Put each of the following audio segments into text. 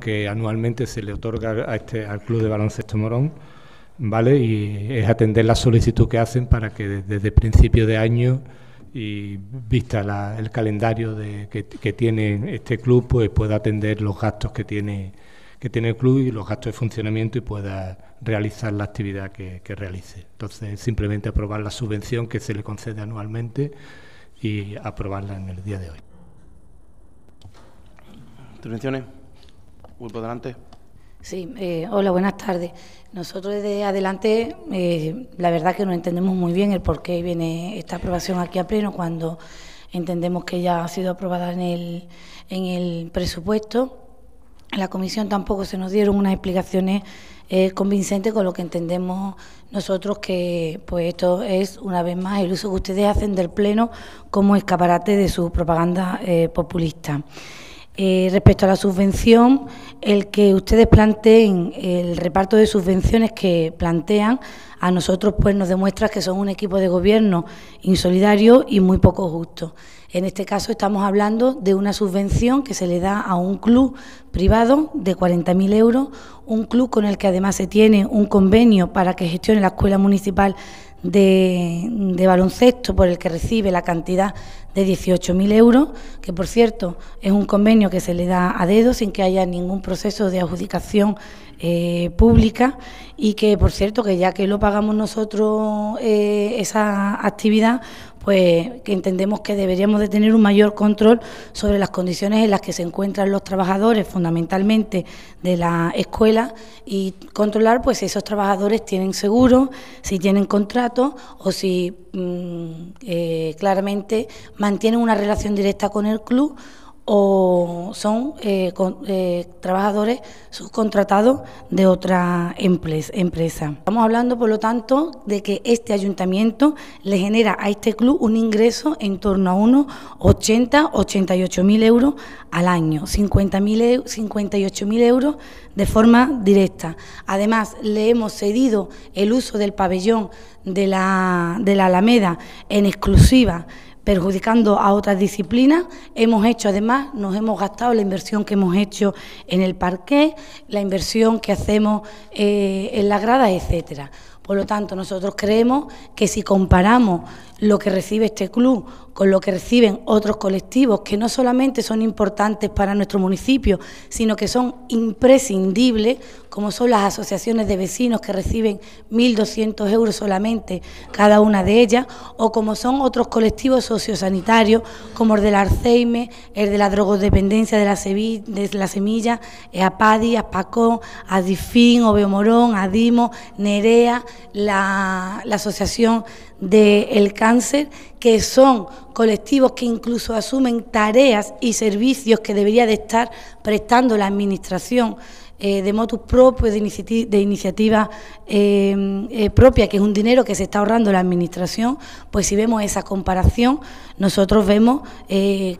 que anualmente se le otorga a este, al Club de Baloncesto Morón, ¿vale? Y es atender la solicitud que hacen para que desde, el principio de año y vista el calendario de, que, tiene este club, pues pueda atender los gastos que tiene, que tiene el club y los gastos de funcionamiento y pueda realizar la actividad que, que realice. Entonces, simplemente aprobar la subvención que se le concede anualmente y aprobarla en el día de hoy. ¿Intervenciones? Grupo Adelante. Sí, eh, hola, buenas tardes. Nosotros desde adelante, eh, la verdad que no entendemos muy bien el por qué viene esta aprobación aquí a pleno cuando entendemos que ya ha sido aprobada en el, en el presupuesto. En la comisión tampoco se nos dieron unas explicaciones eh, convincentes con lo que entendemos nosotros que pues esto es una vez más el uso que ustedes hacen del pleno como escaparate de su propaganda populista. Eh, respecto a la subvención, el que ustedes planteen el reparto de subvenciones que plantean, a nosotros pues nos demuestra que son un equipo de gobierno insolidario y muy poco justo. En este caso estamos hablando de una subvención que se le da a un club privado de 40.000 euros, un club con el que además se tiene un convenio para que gestione la escuela municipal de, baloncesto por el que recibe la cantidad de 18.000 euros, que por cierto es un convenio que se le da a dedo sin que haya ningún proceso de adjudicación eh, pública y que por cierto que ya que lo pagamos nosotros eh, esa actividad, pues que entendemos que deberíamos de tener un mayor control sobre las condiciones en las que se encuentran los trabajadores, fundamentalmente de la escuela, y controlar pues si esos trabajadores tienen seguro, si tienen contrato o si mm, eh, claramente mantienen una relación directa con el club o son eh, eh, trabajadores subcontratados de otra empresa. Estamos hablando, por lo tanto, de que este ayuntamiento le genera a este club un ingreso en torno a unos 80, 88 mil euros al año, 50 58 mil euros de forma directa. Además, le hemos cedido el uso del pabellón de de la Alameda en exclusiva perjudicando a otras disciplinas. Hemos hecho, además, nos hemos gastado la inversión que hemos hecho en el parque, la inversión que hacemos eh, en las gradas, etcétera. Por lo tanto, nosotros creemos que si comparamos lo que recibe este club con lo que reciben otros colectivos que no solamente son importantes para nuestro municipio, sino que son imprescindibles, como son las asociaciones de vecinos que reciben 1.200 euros solamente cada una de ellas, o como son otros colectivos sociosanitarios, como el del Arceime, el de la drogodependencia de la, Sevilla, de la semilla, APADI, ASPACON, ADIFIN, Obeomorón, ADIMO, NEREA, la, Asociación del Cáncer, que son colectivos que incluso asumen tareas y servicios que debería de estar prestando la Administración eh, de motus propio, de, iniciativa, eh, eh, propia, que es un dinero que se está ahorrando la Administración, pues si vemos esa comparación, nosotros vemos,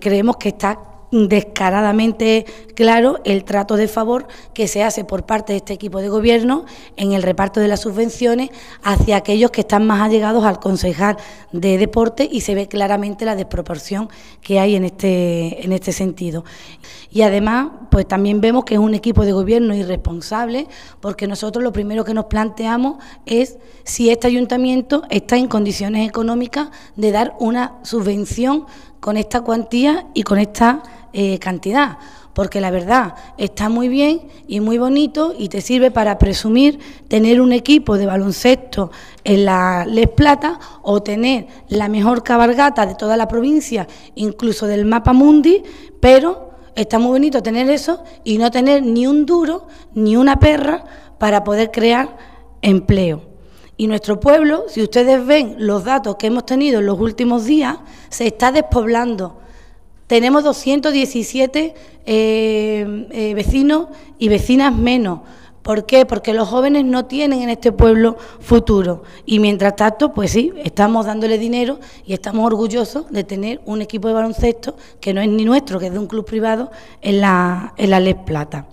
creemos que está descaradamente claro el trato de favor que se hace por parte de este equipo de gobierno en el reparto de las subvenciones hacia aquellos que están más allegados al concejal de deporte y se ve claramente la desproporción que hay en este, en este sentido. Y además, pues también vemos que es un equipo de gobierno irresponsable porque nosotros lo primero que nos planteamos es si este ayuntamiento está en condiciones económicas de dar una subvención con esta cuantía y con esta eh, cantidad, porque la verdad está muy bien y muy bonito y te sirve para presumir tener un equipo de baloncesto en la Les Plata o tener la mejor cabalgata de toda la provincia, incluso del mapa mundi, pero está muy bonito tener eso y no tener ni un duro ni una perra para poder crear empleo. Y nuestro pueblo, si ustedes ven los datos que hemos tenido en los últimos días, se está despoblando tenemos 217 eh, eh, vecinos y vecinas menos. ¿Por qué? Porque los jóvenes no tienen en este pueblo futuro. Y mientras tanto, pues sí, estamos dándole dinero y estamos orgullosos de tener un equipo de baloncesto que no es ni nuestro, que es de un club privado en la, en la Les Plata.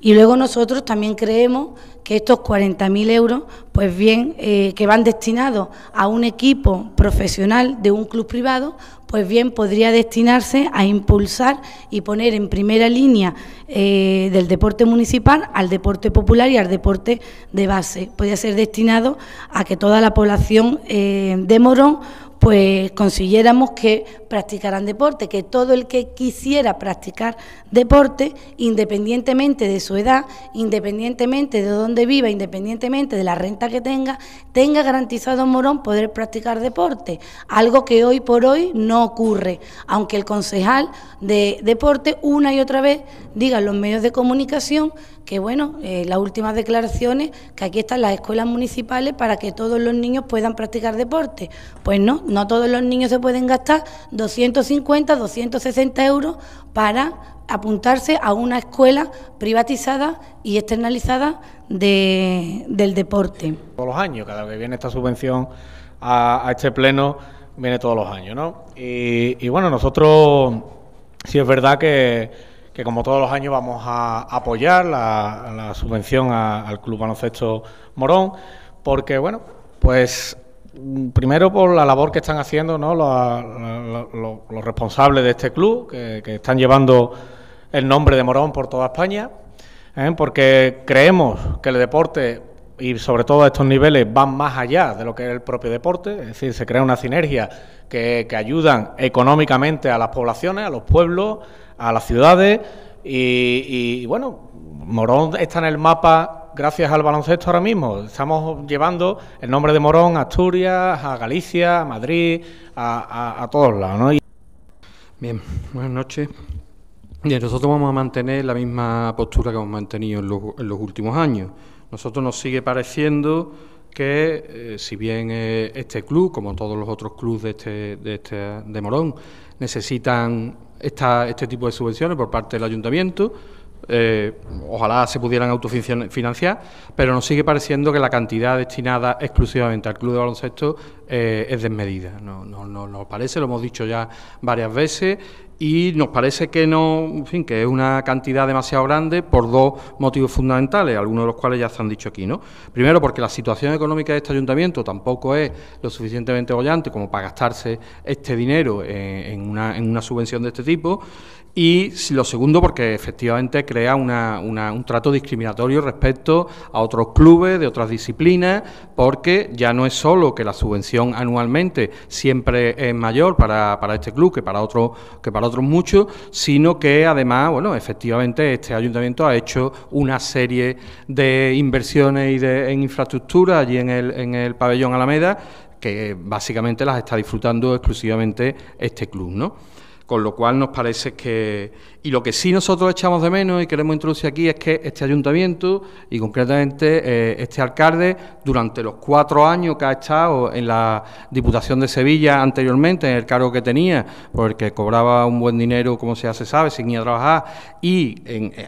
Y luego nosotros también creemos que estos 40.000 euros, pues bien, eh, que van destinados a un equipo profesional de un club privado, pues bien, podría destinarse a impulsar y poner en primera línea eh, del deporte municipal al deporte popular y al deporte de base. Podría ser destinado a que toda la población eh, de Morón pues consiguiéramos que practicaran deporte, que todo el que quisiera practicar deporte, independientemente de su edad, independientemente de dónde viva, independientemente de la renta que tenga, tenga garantizado Morón poder practicar deporte, algo que hoy por hoy no ocurre, aunque el concejal de deporte una y otra vez digan los medios de comunicación que, bueno, eh, las últimas declaraciones, que aquí están las escuelas municipales para que todos los niños puedan practicar deporte. Pues no, no todos los niños se pueden gastar 250, 260 euros para apuntarse a una escuela privatizada y externalizada de, del deporte. Todos los años, cada vez que viene esta subvención a, este pleno, viene todos los años, ¿no? Y, y bueno, nosotros sí es verdad que que como todos los años vamos a apoyar la, subvención al Club Baloncesto Morón, porque bueno, pues mm, primero por la labor que están haciendo los, responsables de este club, que, están llevando el nombre de Morón por toda España, ¿eh? porque creemos que el deporte y sobre todo estos niveles van más allá de lo que es el propio deporte, es decir, se crea una sinergia que, que ayudan económicamente a las poblaciones, a los pueblos, a las ciudades y, bueno, Morón está en el mapa gracias al baloncesto ahora mismo. Estamos llevando el nombre de Morón a Asturias, a Galicia, a Madrid, a, todos lados. ¿no? Bien, buenas noches. Bien, nosotros vamos a mantener la misma postura que hemos mantenido en los últimos años. Nosotros nos sigue pareciendo que, eh, si bien eh, este club, como todos los otros clubes este, de, este, de, Morón, necesitan esta, este tipo de subvenciones por parte del ayuntamiento, eh, ojalá se pudieran autofinanciar, pero nos sigue pareciendo que la cantidad destinada exclusivamente al club de baloncesto es desmedida. No, no, no, nos parece, lo hemos dicho ya varias veces y nos parece que no, fin, que es una cantidad demasiado grande por dos motivos fundamentales, algunos de los cuales ya se han dicho aquí, ¿no? Primero, porque la situación económica de este ayuntamiento tampoco es lo suficientemente bollante como para gastarse este dinero en una, en una subvención de este tipo. Y lo segundo, porque efectivamente crea un trato discriminatorio respecto a otros clubes de otras disciplinas, porque ya no es solo que la subvención anualmente siempre es mayor para, para este club que para otro, que para mucho, sino que además, bueno, efectivamente este ayuntamiento ha hecho una serie de inversiones y de, en infraestructura allí en el, en el pabellón Alameda, que básicamente las está disfrutando exclusivamente este club, ¿no? Con lo cual nos parece que... Y lo que sí nosotros echamos de menos y queremos introducir aquí es que este ayuntamiento y concretamente eh, este alcalde, durante los cuatro años que ha estado en la Diputación de Sevilla anteriormente, en el cargo que tenía, porque cobraba un buen dinero, como se se sabe, sin ir a trabajar, y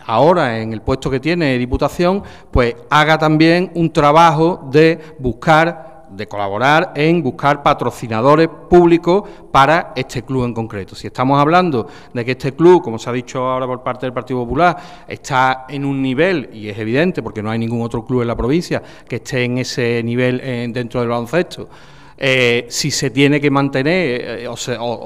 ahora en el puesto que tiene de Diputación, pues haga también un trabajo de buscar de colaborar en buscar patrocinadores públicos para este club en concreto. Si estamos hablando de que este club, como se ha dicho ahora por parte del Partido Popular, está en un nivel, y es evidente porque no hay ningún otro club en la provincia que esté en ese nivel eh, dentro del baloncesto, eh, si se tiene que mantener eh, o,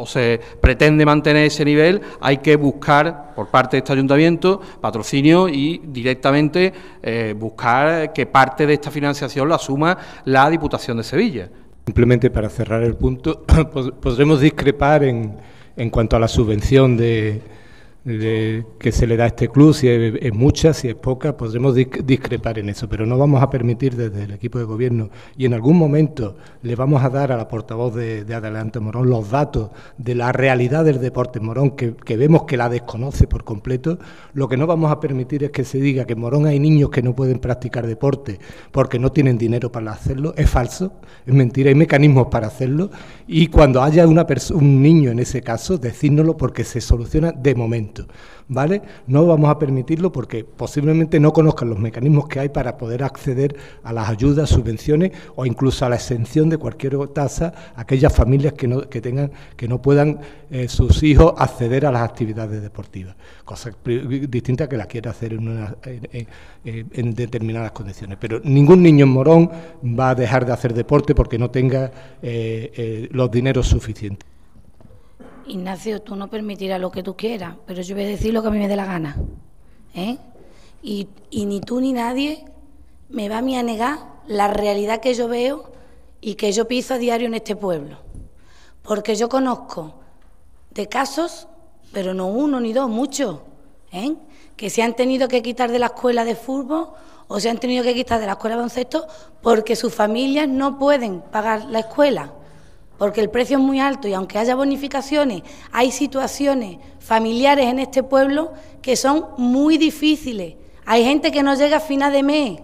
se, pretende mantener ese nivel, hay que buscar por parte de este ayuntamiento patrocinio y directamente eh, buscar que parte de esta financiación la suma la Diputación de Sevilla. Simplemente para cerrar el punto, podremos discrepar en cuanto a la subvención de, que se le da a este club, si es, mucha, si es poca, podremos discrepar en eso, pero no vamos a permitir desde el equipo de gobierno y en algún momento le vamos a dar a la portavoz de, Adelante Morón los datos de la realidad del deporte Morón, que, vemos que la desconoce por completo. Lo que no vamos a permitir es que se diga que en Morón hay niños que no pueden practicar deporte porque no tienen dinero para hacerlo. Es falso, es mentira, hay mecanismos para hacerlo y cuando haya una un niño en ese caso, decírnoslo porque se soluciona de momento. ¿vale? No vamos a permitirlo porque posiblemente no conozcan los mecanismos que hay para poder acceder a las ayudas, subvenciones o incluso a la exención de cualquier tasa aquellas familias que no, que tengan, que no puedan eh, sus hijos acceder a las actividades deportivas, cosa distinta que la quiera hacer en, determinadas condiciones. Pero ningún niño en Morón va a dejar de hacer deporte porque no tenga eh, eh, los dineros suficientes. Ignacio, tú no permitirás lo que tú quieras, pero yo voy a decir lo que a mí me dé la gana. ¿eh? Y, ni tú ni nadie me va a a negar la realidad que yo veo y que yo piso a diario en este pueblo. Porque yo conozco de casos, pero no uno ni dos, muchos, ¿eh? que se han tenido que quitar de la escuela de fútbol o se han tenido que quitar de la escuela de baloncesto porque sus familias no pueden pagar la escuela porque el precio es muy alto y aunque haya bonificaciones, hay situaciones familiares en este pueblo que son muy difíciles. Hay gente que no llega a final de mes,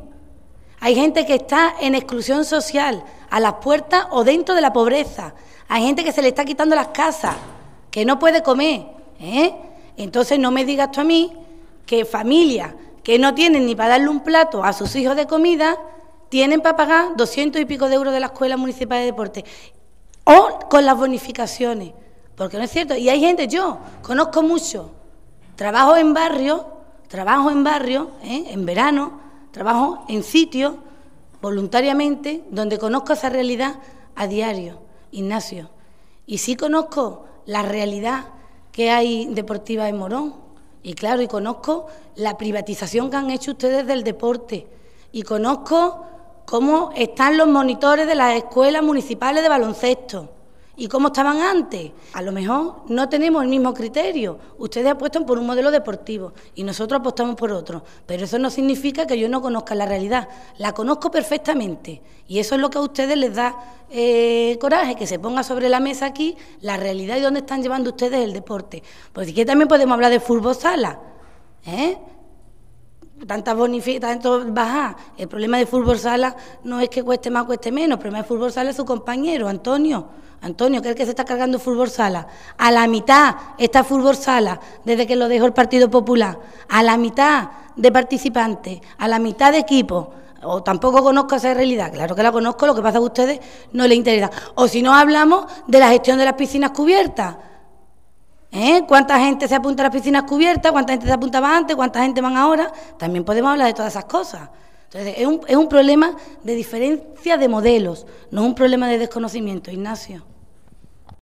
hay gente que está en exclusión social, a las puertas o dentro de la pobreza, hay gente que se le está quitando las casas, que no puede comer. ¿eh? Entonces no me digas tú a mí que familias que no tienen ni para darle un plato a sus hijos de comida, tienen para pagar doscientos y pico de euros de la Escuela Municipal de Deportes o con las bonificaciones, porque no es cierto. Y hay gente, yo conozco mucho, trabajo en barrio, trabajo en barrio, ¿eh? en verano, trabajo en sitios voluntariamente donde conozco esa realidad a diario, Ignacio. Y sí conozco la realidad que hay deportiva en Morón. Y claro, y conozco la privatización que han hecho ustedes del deporte. Y conozco cómo están los monitores de las escuelas municipales de baloncesto y cómo estaban antes. A lo mejor no tenemos el mismo criterio. Ustedes apuestan por un modelo deportivo y nosotros apostamos por otro, pero eso no significa que yo no conozca la realidad. La conozco perfectamente y eso es lo que a ustedes les da eh, coraje, que se ponga sobre la mesa aquí la realidad y dónde están llevando ustedes el deporte. Porque que también podemos hablar de fútbol sala. ¿Eh? Tantas bonificaciones, tanto baja. El problema de fútbol sala no es que cueste más, o cueste menos. El problema de fútbol sala es su compañero, Antonio. Antonio, que es el que se está cargando fútbol sala. A la mitad está fútbol sala desde que lo dejó el Partido Popular. A la mitad de participantes, a la mitad de equipos. O tampoco conozco esa realidad, claro que la conozco, lo que pasa a ustedes no les interesa. O si no hablamos de la gestión de las piscinas cubiertas ¿Eh? ¿Cuánta gente se apunta a las piscinas cubiertas? ¿Cuánta gente se apuntaba antes? ¿Cuánta gente van ahora? También podemos hablar de todas esas cosas. Entonces, es un, es un problema de diferencia de modelos, no es un problema de desconocimiento, Ignacio.